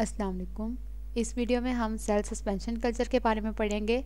अस्सलाम वालेकुम इस वीडियो में हम सेल सस्पेंशन कल्चर के बारे में पढ़ेंगे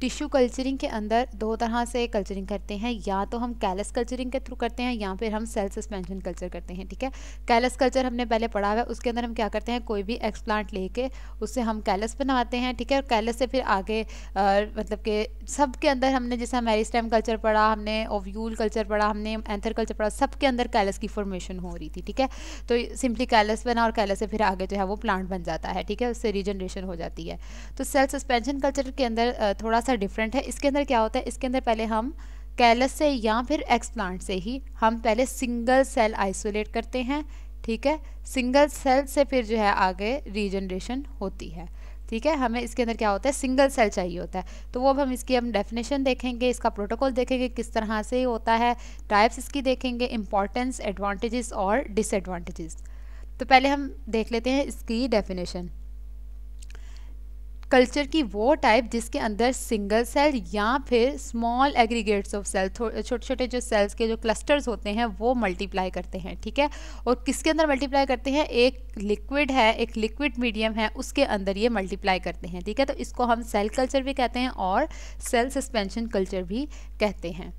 टिश्यू कल्चरिंग के अंदर दो तरह से कल्चरिंग करते हैं या तो हम कैलस कल्चरिंग के थ्रू करते हैं या फिर हम सेल सस्पेंशन कल्चर करते हैं ठीक है कैलस कल्चर हमने पहले पढ़ा हुआ है उसके अंदर हम क्या करते हैं कोई भी एक्सप्लांट लेके उससे हम कैलस बनाते हैं ठीक है और कैलस से फिर आगे आ, मतलब के सब के अंदर हमने जैसे हमारी कल्चर पढ़ा हमने ओव्यूल कल्चर पढ़ा हमने एंथर कल्चर पढ़ा सब के अंदर कैलस की फॉर्मेशन हो रही थी ठीक है तो सिंपली कैलस बना और कैलस से फिर आगे जो है वो प्लांट बन जाता है ठीक है उससे रीजनरेशन हो जाती है तो सेल सस्पेंशन कल्चर के अंदर थोड़ा सा डिफरेंट है इसके अंदर क्या होता है इसके अंदर पहले हम कैलस से या फिर एक्सप्लांट से ही हम पहले सिंगल सेल आइसोलेट करते हैं ठीक है सिंगल सेल से फिर जो है आगे रीजनरेशन होती है ठीक है हमें इसके अंदर क्या होता है सिंगल सेल चाहिए होता है तो वो अब हम इसकी हम डेफिनेशन देखेंगे इसका प्रोटोकॉल देखेंगे किस तरह से होता है टाइप्स इसकी देखेंगे इंपॉर्टेंस एडवांटेजेस और डिसएडवांटेजेस तो पहले हम देख लेते हैं इसकी डेफिनेशन कल्चर की वो टाइप जिसके अंदर सिंगल सेल या फिर स्मॉल एग्रीगेट्स ऑफ सेल छोटे छोटे जो सेल्स के जो क्लस्टर्स होते हैं वो मल्टीप्लाई करते हैं ठीक है और किसके अंदर मल्टीप्लाई करते हैं एक लिक्विड है एक लिक्विड मीडियम है उसके अंदर ये मल्टीप्लाई करते हैं ठीक है तो इसको हम सेल कल्चर भी कहते हैं और सेल सस्पेंशन कल्चर भी कहते हैं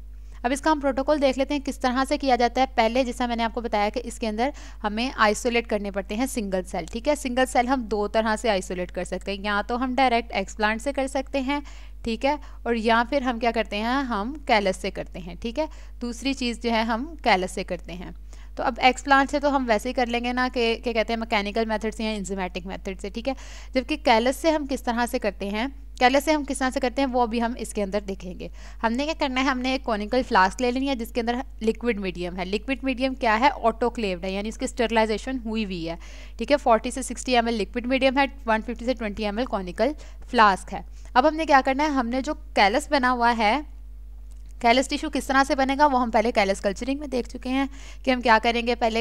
अब इसका हम प्रोटोकॉल देख लेते हैं किस तरह से किया जाता है पहले जैसा मैंने आपको बताया कि इसके अंदर हमें आइसोलेट करने पड़ते हैं सिंगल सेल ठीक है सिंगल सेल हम दो तरह से आइसोलेट कर सकते हैं या तो हम डायरेक्ट एक्सप्लांट से कर सकते हैं ठीक है और या फिर हम क्या करते हैं हम कैलस से करते हैं ठीक है दूसरी चीज़ जो है हम कैलस से करते हैं तो अब एक्स प्लांट से तो हम वैसे ही कर लेंगे ना कि क्या कहते हैं मैकेनिकल मेथड से या इंजीमेटिक मेथड से ठीक है जबकि कैलस से हम किस तरह से करते हैं कैलस से हम किस तरह से करते हैं वो अभी हम इसके अंदर देखेंगे हमने क्या करना है हमने एक कॉनिकल फ्लास्क ले लेनी है जिसके अंदर लिक्विड मीडियम है लिक्विड मीडियम क्या है ऑटोक्लेव्ड है यानी इसकी स्टरलाइजेशन हुई हुई है ठीक है 40 से 60 एम लिक्विड मीडियम है 150 से 20 एम एल कॉनिकल फ्लास्क है अब हमने क्या करना है हमने जो कैलस बना हुआ है कैलस टिश्यू किस तरह से बनेगा वो हम पहले कैलस कल्चरिंग में देख चुके हैं कि हम क्या करेंगे पहले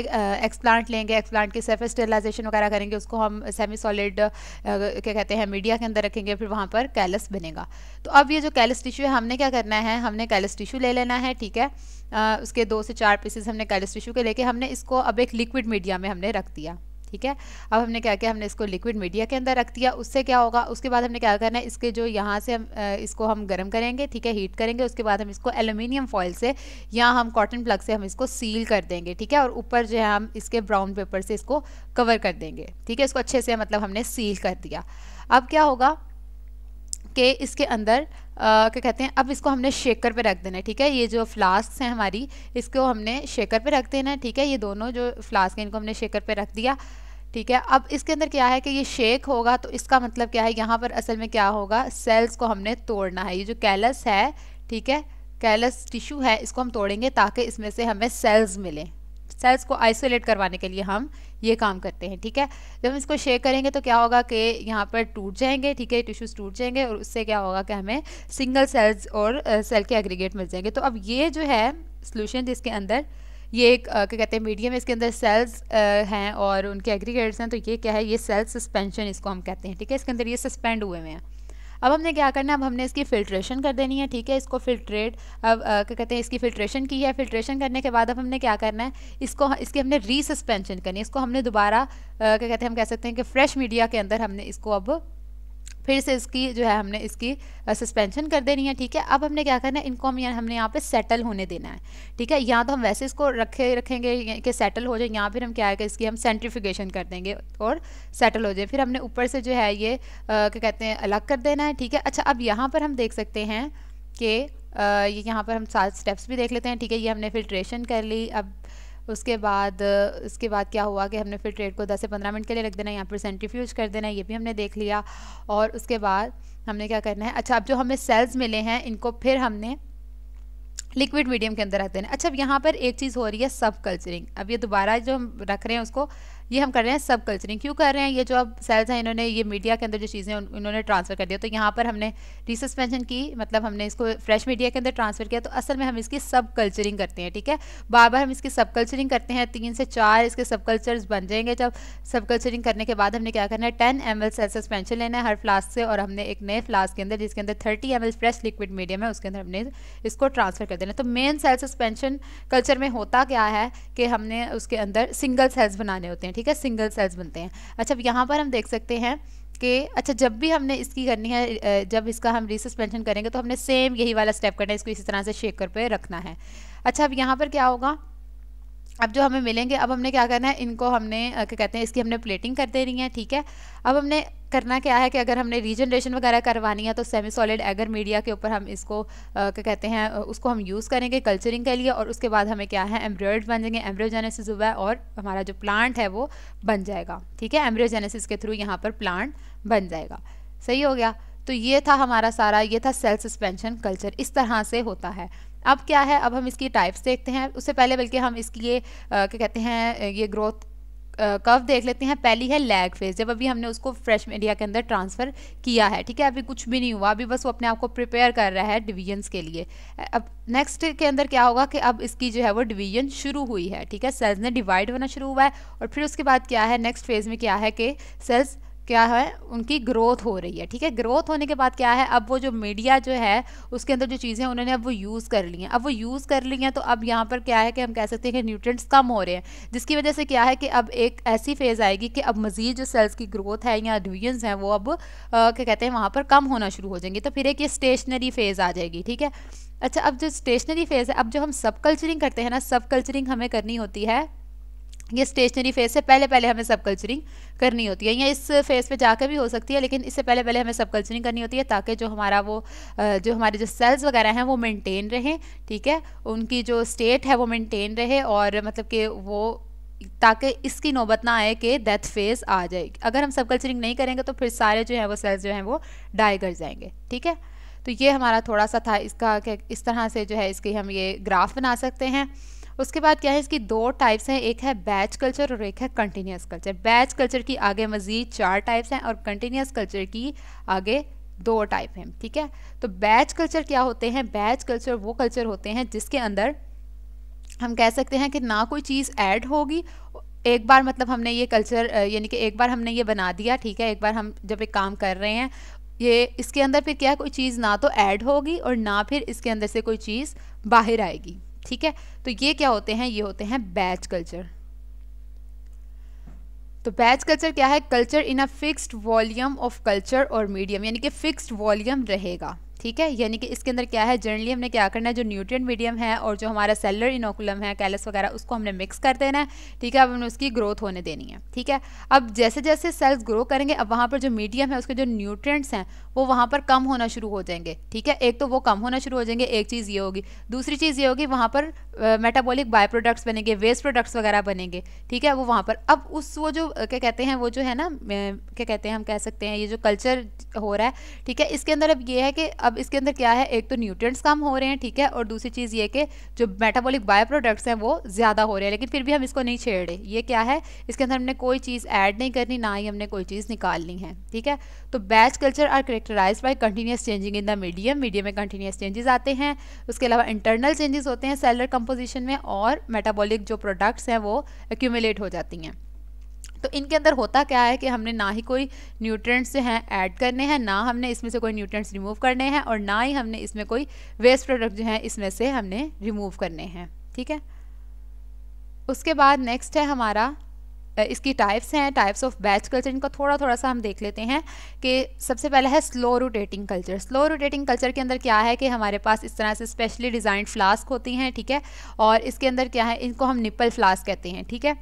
एक्सप्लांट लेंगे एक्सप्लांट की सर्फेस स्टेलाइजेशन वगैरह करेंगे उसको हम सेमी सॉलिड क्या कहते हैं मीडिया के अंदर रखेंगे फिर वहाँ पर कैलस बनेगा तो अब ये जो कैलस टिश्यू है हमने क्या करना है हमने कैलस टिश्यू ले लेना है ठीक है आ, उसके दो से चार पीसेज हमने कैलस टिश्यू के लेके हमने इसको अब एक लिक्विड मीडिया में हमने रख दिया ठीक है अब हमने क्या किया हमने इसको लिक्विड मीडिया के अंदर रख दिया उससे क्या होगा उसके बाद हमने क्या करना है इसके जो यहाँ से हम इसको हम गर्म करेंगे ठीक है हीट करेंगे उसके बाद हम इसको एलुमिनियम फॉयल से या हम कॉटन प्लग से हम इसको सील कर देंगे ठीक है और ऊपर जो है हम इसके ब्राउन पेपर से इसको कवर कर देंगे ठीक है इसको अच्छे से मतलब हमने सील कर दिया अब क्या होगा के इसके अंदर क्या कहते हैं अब इसको हमने शेकर पे रख देना है ठीक है ये जो फ्लास्क हैं हमारी इसको हमने शेकर पे रख देना है ठीक है ये दोनों जो फ्लास्क हैं इनको हमने शेकर पे रख दिया ठीक है अब इसके अंदर क्या है कि ये शेक होगा तो इसका मतलब क्या है यहाँ पर असल में क्या होगा सेल्स को हमने तोड़ना है ये जो कैलस है ठीक है कैलस टिश्यू है इसको हम तोड़ेंगे ताकि इसमें से हमें सेल्स मिलें सेल्स को आइसोलेट करवाने के लिए हम ये काम करते हैं ठीक है जब हम इसको शेयर करेंगे तो क्या होगा कि यहाँ पर टूट जाएंगे ठीक है टिश्यूज़ टूट जाएंगे और उससे क्या होगा कि हमें सिंगल सेल्स और सेल के एग्रीगेट मिल जाएंगे तो अब ये जो है सोल्यूशन जिसके अंदर ये एक क्या कहते हैं मीडियम इसके अंदर सेल्स हैं और उनके एग्रीगेट्स हैं तो ये क्या है ये सेल सस्पेंशन इसको हम कहते हैं ठीक है इसके अंदर ये सस्पेंड हुए हुए हैं अब हमने क्या करना है अब हमने इसकी फिल्ट्रेशन कर देनी है ठीक है इसको फिल्ट्रेट अब क्या कहते हैं इसकी फिल्ट्रेशन की है फिल्ट्रेशन करने के बाद अब हमने क्या करना है इसको इसकी हमने रीसस्पेंशन करनी है इसको हमने दोबारा क्या कहते हैं हम कह सकते हैं कि फ्रेश मीडिया के अंदर हमने इसको अब फिर से इसकी जो है हमने इसकी सस्पेंशन कर देनी है ठीक है अब हमने क्या करना है इनको हम हमने यहाँ पे सेटल होने देना है ठीक है या तो हम वैसे इसको रखे रखेंगे कि सेटल हो जाए या फिर हम क्या है कि इसकी हम सेंट्रीफिकेशन कर देंगे और सेटल हो जाए फिर हमने ऊपर से जो है ये क्या कहते हैं अलग कर देना है ठीक है अच्छा अब यहाँ पर हम देख सकते हैं कि ये यहाँ पर हम सात स्टेप्स भी देख लेते हैं ठीक है ये हमने फिल्ट्रेशन कर ली अब उसके बाद इसके बाद क्या हुआ कि हमने फिर ट्रेड को 10 से 15 मिनट के लिए रख देना यहाँ पर सेंट्रीफ्यूज कर देना ये भी हमने देख लिया और उसके बाद हमने क्या करना है अच्छा अब जो हमें सेल्स मिले हैं इनको फिर हमने लिक्विड मीडियम के अंदर रख देना अच्छा अब यहाँ पर एक चीज़ हो रही है सब कल्चरिंग अब ये दोबारा जो हम रख रहे हैं उसको ये हम कर रहे हैं सब कल्चरिंग क्यों कर रहे हैं ये जो अब सेल्स हैं इन्होंने ये मीडिया के अंदर जो चीज़ें इन्होंने ट्रांसफ़र कर दिया तो यहाँ पर हमने रिसस्पेंशन की मतलब हमने इसको फ्रेश मीडिया के अंदर ट्रांसफ़र किया तो असल में हम इसकी सब कल्चरिंग करते हैं ठीक है बार बार हम इसकी सब कल्चरिंग करते हैं तीन से चार इसके सब कल्चर्स बन जाएंगे जब सब कल्चरिंग करने के बाद हमने क्या करना है ten M L cell suspension लेना है हर फ्लास्क से और हमने एक नए फ्लास्क के अंदर जिसके अंदर thirty M fresh liquid medium है उसके अंदर हमने इसको ट्रांसफ़र कर देना तो मेन सेल सस्पेंशन कल्चर में होता क्या है कि हमने उसके अंदर सिंगल सेल्स बनाने होते हैं ठीक है सिंगल सेल्स बनते हैं अच्छा यहाँ पर हम देख सकते हैं कि अच्छा जब भी हमने इसकी करनी है जब इसका हम रिसस्पेंशन करेंगे तो हमने सेम यही वाला स्टेप करना है इसको इसी तरह से शेकर पे रखना है अच्छा अब यहाँ पर क्या होगा अब जो हमें मिलेंगे अब हमने क्या करना है इनको हमने क्या कहते हैं इसकी हमने प्लेटिंग कर देनी है ठीक है अब हमने करना क्या है कि अगर हमने रीजनरेशन वगैरह करवानी है तो सेमी सॉलिड एगर मीडिया के ऊपर हम इसको क्या कहते हैं उसको हम यूज़ करेंगे कल्चरिंग के लिए और उसके बाद हमें क्या है एम्ब्रॉयड बन जाएंगे एम्ब्रियोजेनेसिस हुआ है और हमारा जो प्लांट है वो बन जाएगा ठीक है एम्ब्रियोजेनेसिस के थ्रू यहाँ पर प्लांट बन जाएगा सही हो गया तो ये था हमारा सारा ये था सेल सस्पेंशन कल्चर इस तरह से होता है अब क्या है अब हम इसकी टाइप्स देखते हैं उससे पहले बल्कि हम इसकी ये क्या कहते हैं ये ग्रोथ कव देख लेते हैं पहली है लैग फेज जब अभी हमने उसको फ्रेश मीडिया के अंदर ट्रांसफ़र किया है ठीक है अभी कुछ भी नहीं हुआ अभी बस वो अपने आप को प्रिपेयर कर रहा है डिवीजन्स के लिए अब नेक्स्ट के अंदर क्या होगा कि अब इसकी जो है वो डिवीजन शुरू हुई है ठीक है सेल्स ने डिवाइड होना शुरू हुआ है और फिर उसके बाद क्या है नेक्स्ट फेज़ में क्या है कि सेल्स क्या है उनकी ग्रोथ हो रही है ठीक है ग्रोथ होने के बाद क्या है अब वो जो मीडिया जो है उसके अंदर जो चीज़ें उन्होंने अब वो यूज़ कर ली हैं अब वो यूज़ कर ली हैं तो अब यहाँ पर क्या है कि हम कह सकते हैं कि न्यूट्रेंट्स कम हो रहे हैं जिसकी वजह से क्या है कि अब एक ऐसी फेज़ आएगी कि अब मज़ीद जो सेल्स की ग्रोथ है या डिवीजन्स हैं वो अब क्या कहते हैं वहाँ पर कम होना शुरू हो जाएंगे तो फिर एक ये स्टेशनरी फेज़ आ जाएगी ठीक है अच्छा अब जो स्टेशनरी फेज़ है अब जो हम सब कल्चरिंग करते हैं ना सब कल्चरिंग हमें करनी होती है ये स्टेशनरी फेस से पहले पहले हमें सब कल्चरिंग करनी होती है या इस फेस पे जाकर भी हो सकती है लेकिन इससे पहले पहले हमें सब कल्चरिंग करनी होती है ताकि जो हमारा वो जो हमारे जो सेल्स वगैरह हैं वो मेंटेन रहें ठीक है उनकी जो स्टेट है वो मेंटेन रहे और मतलब कि वो ताकि इसकी नौबत ना आए कि डेथ फेज आ जाए अगर हम सब कल्चरिंग नहीं करेंगे तो फिर सारे जो हैं वो सेल्स जो हैं वो डाई कर जाएंगे ठीक है तो ये हमारा थोड़ा सा था इसका कि इस तरह से जो है इसकी हम ये ग्राफ बना सकते हैं उसके बाद क्या है इसकी दो टाइप्स हैं एक है बैच कल्चर और एक है कंटिन्यूस कल्चर बैच कल्चर की आगे मज़ीद चार टाइप्स हैं और कंटिन्यूस कल्चर की आगे दो टाइप हैं ठीक है तो बैच कल्चर क्या होते हैं बैच कल्चर वो कल्चर होते हैं जिसके अंदर हम कह सकते हैं कि ना कोई चीज़ ऐड होगी एक बार मतलब हमने ये कल्चर यानी कि एक बार हमने ये बना दिया ठीक है एक बार हम जब एक काम कर रहे हैं ये इसके अंदर फिर क्या कोई चीज़ ना तो ऐड होगी और ना फिर इसके अंदर से कोई चीज़ बाहर आएगी ठीक है तो ये क्या होते हैं ये होते हैं बैच कल्चर तो बैच कल्चर क्या है culture in a fixed volume of culture और मीडियम यानी कि फिक्स्ड वॉल्यूम रहेगा ठीक है यानी कि इसके अंदर क्या है जनरली हमने क्या करना है जो न्यूट्रिएंट मीडियम है और जो हमारा सेलर इनोकुलम है कैलस वगैरह उसको हमने मिक्स कर देना है ठीक है अब हमने उसकी ग्रोथ होने देनी है ठीक है अब जैसे जैसे सेल्स ग्रो करेंगे अब वहाँ पर जो मीडियम है उसके जो न्यूट्रेंट्स हैं वो वहाँ पर कम होना शुरू हो जाएंगे ठीक है एक तो वो कम होना शुरू हो जाएंगे एक चीज़ ये होगी दूसरी चीज़ ये होगी वहाँ पर मेटाबोलिक बाय प्रोडक्ट्स बनेंगे वेस्ट प्रोडक्ट्स वगैरह बनेंगे ठीक है वो वहाँ पर अब उस वो जो क्या कहते हैं वो जो है ना क्या कहते हैं हम कह सकते हैं ये जो कल्चर हो रहा है ठीक है इसके अंदर अब ये है कि अब इसके अंदर क्या है एक तो न्यूट्रिएंट्स कम हो रहे हैं ठीक है और दूसरी चीज़ ये कि जो मेटाबॉलिक बायो प्रोडक्ट्स हैं वो ज़्यादा हो रहे हैं लेकिन फिर भी हम इसको नहीं छेड़े ये क्या है इसके अंदर हमने कोई चीज़ ऐड नहीं करनी ना ही हमने कोई चीज़ निकालनी है ठीक है तो batch culture are characterized by continuous changing in the medium medium में कंटिन्यूस चेंजेस आते हैं उसके अलावा इंटरनल चेंजेस होते हैं सेलर कंपोजिशन में और मेटाबॉलिक जो प्रोडक्ट्स हैं वो एक्यूमुलेट हो जाती हैं तो इनके अंदर होता क्या है कि हमने ना ही कोई न्यूट्रिएंट्स जो हैं ऐड करने हैं ना हमने इसमें से कोई न्यूट्रिएंट्स रिमूव करने हैं और ना ही हमने इसमें कोई वेस्ट प्रोडक्ट जो हैं इसमें से हमने रिमूव करने हैं ठीक है उसके बाद नेक्स्ट है हमारा इसकी टाइप्स हैं टाइप्स ऑफ बैच कल्चर इनका थोड़ा थोड़ा सा हम देख लेते हैं कि सबसे पहला है slow rotating culture slow rotating culture के अंदर क्या है कि हमारे पास इस तरह से स्पेशली डिज़ाइंड फ्लास्क होती हैं ठीक है और इसके अंदर क्या है इनको हम निपल फ्लास्क कहते हैं ठीक है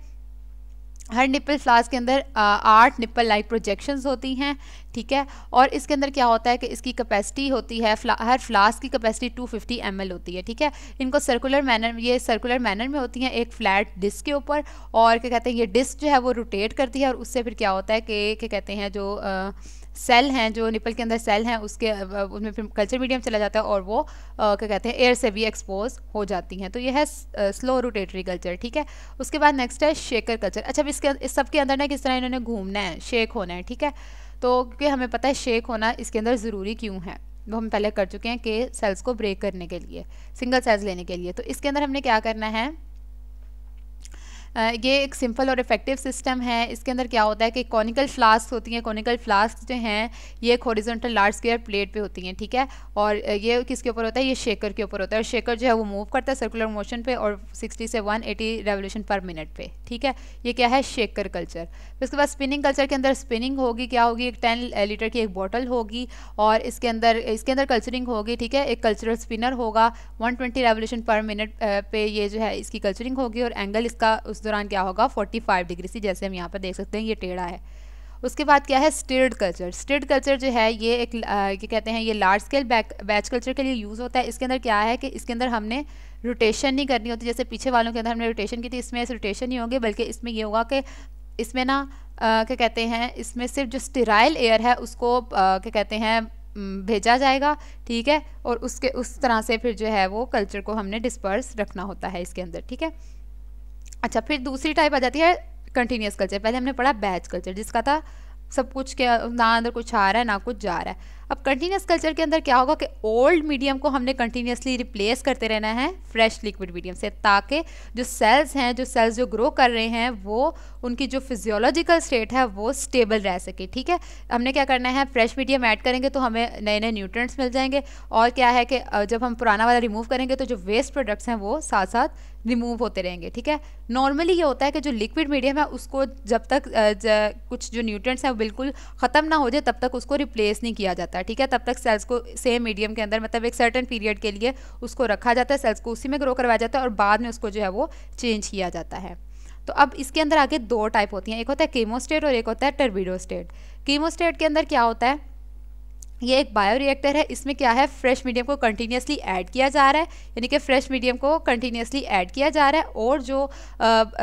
हर निपल फ्लास के अंदर आठ निपल लाइक प्रोजेक्शंस होती हैं ठीक है और इसके अंदर क्या होता है कि इसकी कैपेसिटी होती है फ्ला, हर फ्लास्क की कैपेसिटी 250 फिफ्टी होती है ठीक है इनको सर्कुलर मैनर ये सर्कुलर मैनर में होती हैं एक फ्लैट डिस्क के ऊपर और क्या कहते हैं ये डिस्क जो है वो रोटेट करती है और उससे फिर क्या होता है कि क्या कहते हैं जो आ, सेल हैं जो निपल के अंदर सेल हैं उसके उनमें फिर कल्चर मीडियम चला जाता है और वो क्या कहते हैं एयर से भी एक्सपोज हो जाती हैं तो ये है स्लो रोटेटरी कल्चर ठीक है उसके बाद नेक्स्ट है शेकर कल्चर अच्छा अब इसके इस सब के अंदर ना किस तरह इन्होंने घूमना है शेक होना है ठीक है तो क्योंकि हमें पता है शेक होना इसके अंदर ज़रूरी क्यों है वो हम पहले कर चुके हैं कि सेल्स को ब्रेक करने के लिए सिंगल सेल्स लेने के लिए तो इसके अंदर हमने क्या करना है ये एक सिंपल और इफ़ेक्टिव सिस्टम है इसके अंदर क्या होता है कि कॉनिकल फ्लास्क होती हैं कॉनिकल फ्लास्क जो हैं ये एक हॉरिजॉन्टल लार्ज स्केयर प्लेट पे होती हैं ठीक है और ये किसके ऊपर होता है ये शेकर के ऊपर होता है और शेकर जो है वो मूव करता है सर्कुलर मोशन पे और 60 से 180 एटी रेवोल्यूशन पर मिनट पे ठीक है ये क्या है शेकर कल्चर फिर उसके बाद स्पिनिंग कल्चर के अंदर स्पिनिंग होगी क्या होगी एक टेन लीटर की एक बॉटल होगी और इसके अंदर इसके अंदर कल्चरिंग होगी ठीक है एक कल्चरल स्पिनर होगा one twenty revolution per minute पर ये जो है इसकी कल्चरिंग होगी और एंगल इसका उस दौरान क्या होगा 45 डिग्री सी जैसे हम यहाँ पर देख सकते हैं ये टेढ़ा है उसके बाद क्या है स्टेड कल्चर स्टेड कल्चर जो है ये एक ये कहते हैं ये लार्ज स्केल बैच कल्चर के लिए यूज़ होता है इसके अंदर क्या है कि इसके अंदर हमने रोटेशन नहीं करनी होती जैसे पीछे वालों के अंदर हमने रोटेशन की थी इसमें रोटेशन नहीं होंगे बल्कि इसमें ये होगा कि इसमें ना क्या कहते हैं इसमें सिर्फ जो स्टेराइल एयर है उसको क्या कहते हैं भेजा जाएगा ठीक है और उसके उस तरह से फिर जो है वो कल्चर को हमने डिस्पर्स रखना होता है इसके अंदर ठीक है अच्छा फिर दूसरी टाइप आ जाती है कंटिन्यूस कल्चर पहले हमने पढ़ा बैच कल्चर जिसका था सब कुछ के ना अंदर कुछ आ रहा है ना कुछ जा रहा है अब कंटिन्यूस कल्चर के अंदर क्या होगा कि ओल्ड मीडियम को हमने कंटिन्यूसली रिप्लेस करते रहना है फ्रेश लिक्विड मीडियम से ताकि जो सेल्स हैं जो सेल्स जो ग्रो कर रहे हैं वो उनकी जो फिजियोलॉजिकल स्टेट है वो स्टेबल रह सके ठीक है हमने क्या करना है फ्रेश मीडियम ऐड करेंगे तो हमें नए नए न्यूट्रंट्स मिल जाएंगे और क्या है कि जब हम पुराना वाला रिमूव करेंगे तो जो वेस्ट प्रोडक्ट्स हैं वो साथ साथ रिमूव होते रहेंगे ठीक है नॉर्मली ये होता है कि जो लिक्विड मीडियम है उसको जब तक कुछ जो न्यूट्रंट्स हैं बिल्कुल ख़त्म ना हो जाए तब तक उसको रिप्लेस नहीं किया जाता ठीक है तब तक सेल्स को सेम मीडियम के अंदर मतलब एक सर्टन पीरियड के लिए उसको रखा जाता है सेल्स को उसी में ग्रो करवाया जाता है और बाद में उसको जो है वो चेंज किया जाता है तो अब इसके अंदर आगे दो टाइप होती हैं एक होता है कीमोस्टेट और एक होता है टर्बिडोस्टेट कीमोस्टेट के अंदर क्या होता है ये एक बायो रिएक्टर है इसमें क्या है फ्रेश मीडियम को कंटिन्यूसली ऐड किया जा रहा है यानी कि फ्रेश मीडियम को कंटिन्यूसली ऐड किया जा रहा है और जो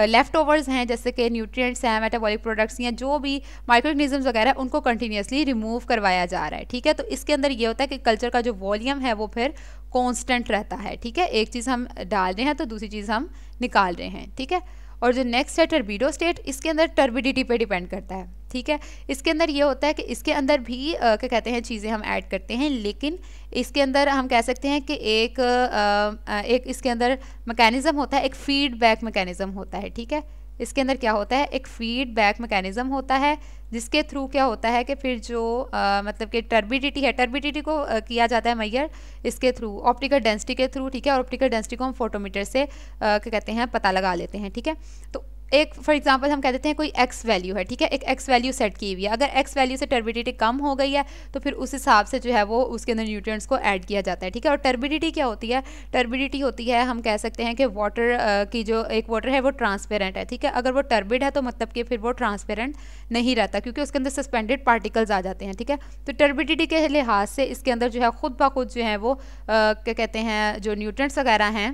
लेफ्ट ओवर्स हैं जैसे कि न्यूट्रिएंट्स हैं मेटाबॉलिक प्रोडक्ट्स या जो भी माइक्रोनिज्म्स वगैरह उनको कंटिन्यूसली रिमूव करवाया जा रहा है ठीक है तो इसके अंदर ये होता है कि कल्चर का जो वॉल्यूम है वो फिर कॉन्स्टेंट रहता है ठीक है एक चीज़ हम डाल रहे हैं तो दूसरी चीज़ हम निकाल रहे हैं ठीक है और जो नेक्स्ट है टर्बिडो स्टेट इसके अंदर टर्बिडिटी पे डिपेंड करता है ठीक है इसके अंदर ये होता है कि इसके अंदर भी क्या कहते हैं चीज़ें हम ऐड करते हैं लेकिन इसके अंदर हम कह सकते हैं कि एक आ, एक इसके अंदर मैकेनिज़म होता है एक फीडबैक मैकेनिज़म होता है ठीक है इसके अंदर क्या होता है एक फीडबैक मैकेनिज़्म होता है जिसके थ्रू क्या होता है कि फिर जो आ, मतलब कि टर्बिडिटी है टर्बिडिटी को आ, किया जाता है मैयर इसके थ्रू ऑप्टिकल डेंसिटी के थ्रू ठीक है और ऑप्टिकल डेंसिटी को हम फोटोमीटर से क्या कहते हैं पता लगा लेते हैं ठीक है तो एक फॉर एग्जांपल हम कह देते हैं कोई एक्स वैल्यू है ठीक है एक एक्स वैल्यू सेट की हुई है अगर एक्स वैल्यू से टर्बिडिटी कम हो गई है तो फिर उस हिसाब से जो है वो उसके अंदर न्यूट्रिएंट्स को ऐड किया जाता है ठीक है और टर्बिडिटी क्या होती है टर्बिडिटी होती है हम कह सकते हैं कि वाटर की जो एक वाटर है वो ट्रांसपेरेंट है ठीक है अगर वो टर्बिड है तो मतलब कि फिर वो ट्रांसपेरेंट नहीं रहता क्योंकि उसके अंदर सस्पेंडेड पार्टिकल्स आ जाते हैं ठीक है तो टर्बिडिटी के लिहाज से इसके अंदर जो है खुद ब खुद जो है वो क्या कहते हैं जो न्यूट्रेंट्स वगैरह हैं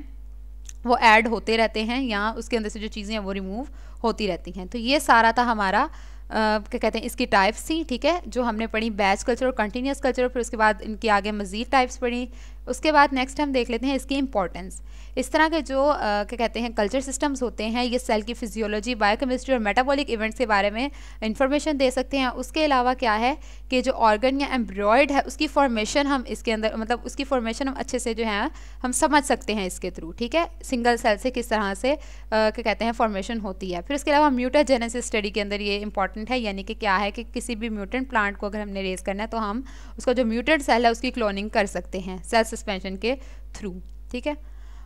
वो ऐड होते रहते हैं या उसके अंदर से जो चीज़ें हैं वो रिमूव होती रहती हैं तो ये सारा था हमारा क्या कहते हैं इसकी टाइप्स थी ठीक है जो हमने पढ़ी बैच कल्चर और कंटिन्यूस कल्चर और फिर उसके बाद इनकी आगे मज़ीद टाइप्स पढ़ी उसके बाद नेक्स्ट हम देख लेते हैं इसकी इम्पोर्टेंस इस तरह के जो क्या कहते हैं कल्चर सिस्टम्स होते हैं ये सेल की फिजियोलॉजी बायोकेमिस्ट्री और मेटाबॉलिक इवेंट्स के बारे में इंफॉर्मेशन दे सकते हैं उसके अलावा क्या है कि जो ऑर्गन या एम्ब्रॉयड है उसकी फॉर्मेशन हम इसके अंदर मतलब उसकी फॉर्मेशन हम अच्छे से जो है हम समझ सकते हैं इसके थ्रू ठीक है सिंगल सेल से किस तरह से क्या कहते हैं फॉर्मेशन होती है फिर इसके अलावा म्यूटाजेनेसिस स्टडी के अंदर ये इंपॉर्टेंट है यानी कि क्या है कि किसी भी म्यूटेंट प्लांट को अगर हमने रेज करना है तो हम उसका जो म्यूटेंट सेल है उसकी क्लोनिंग कर सकते हैं सेल सस्पेंशन के थ्रू ठीक है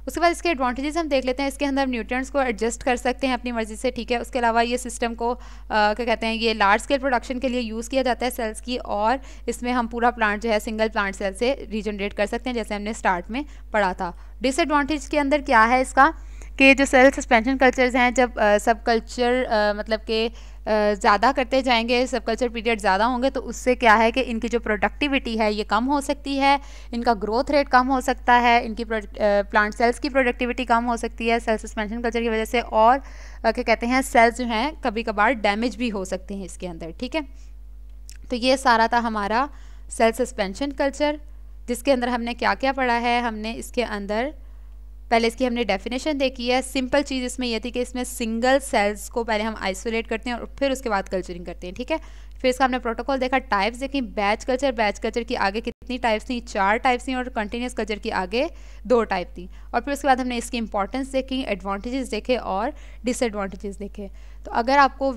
उसके बाद इसके एडवांटेजेस हम देख लेते हैं इसके अंदर न्यूट्रिएंट्स को एडजस्ट कर सकते हैं अपनी मर्ज़ी से ठीक है उसके अलावा ये सिस्टम को क्या कहते हैं ये लार्ज स्केल प्रोडक्शन के लिए यूज़ किया जाता है सेल्स की और इसमें हम पूरा प्लांट जो है सिंगल प्लांट सेल से रीजनरेट कर सकते हैं जैसे हमने स्टार्ट में पढ़ा था डिसएडवांटेज के अंदर क्या है इसका कि जो सेल्फ सस्पेंशन कल्चर्स हैं जब सब कल्चर मतलब के ज़्यादा करते जाएंगे सब कल्चर पीरियड ज़्यादा होंगे तो उससे क्या है कि इनकी जो प्रोडक्टिविटी है ये कम हो सकती है इनका ग्रोथ रेट कम हो सकता है इनकी प्लांट सेल्स की प्रोडक्टिविटी कम हो सकती है सेल्फ सस्पेंशन कल्चर की वजह से और क्या कहते हैं सेल्स जो हैं कभी कभार डैमेज भी हो सकते हैं इसके अंदर ठीक है तो ये सारा था हमारा सेल्फ सस्पेंशन कल्चर जिसके अंदर हमने क्या क्या पढ़ा है हमने इसके अंदर पहले इसकी हमने डेफिनेशन देखी है सिंपल चीज़ इसमें यह थी कि इसमें सिंगल सेल्स को पहले हम आइसोलेट करते हैं और फिर उसके बाद कल्चरिंग करते हैं ठीक है फिर इसका हमने प्रोटोकॉल देखा टाइप्स देखी बैच कल्चर बैच कल्चर की आगे कितनी टाइप्स थी चार टाइप्स थी और कंटिन्यूस कल्चर की आगे दो टाइप थी और फिर उसके बाद हमने इसकी इंपॉर्टेंस देखी एडवांटेजेस देखे और डिसएडवांटेजेस देखे तो अगर आपको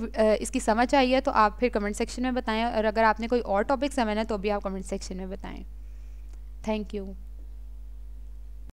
इसकी समझ आई है तो आप फिर कमेंट सेक्शन में बताएं और अगर आपने कोई और टॉपिक समझना है तो भी आप कमेंट सेक्शन में बताएं थैंक यू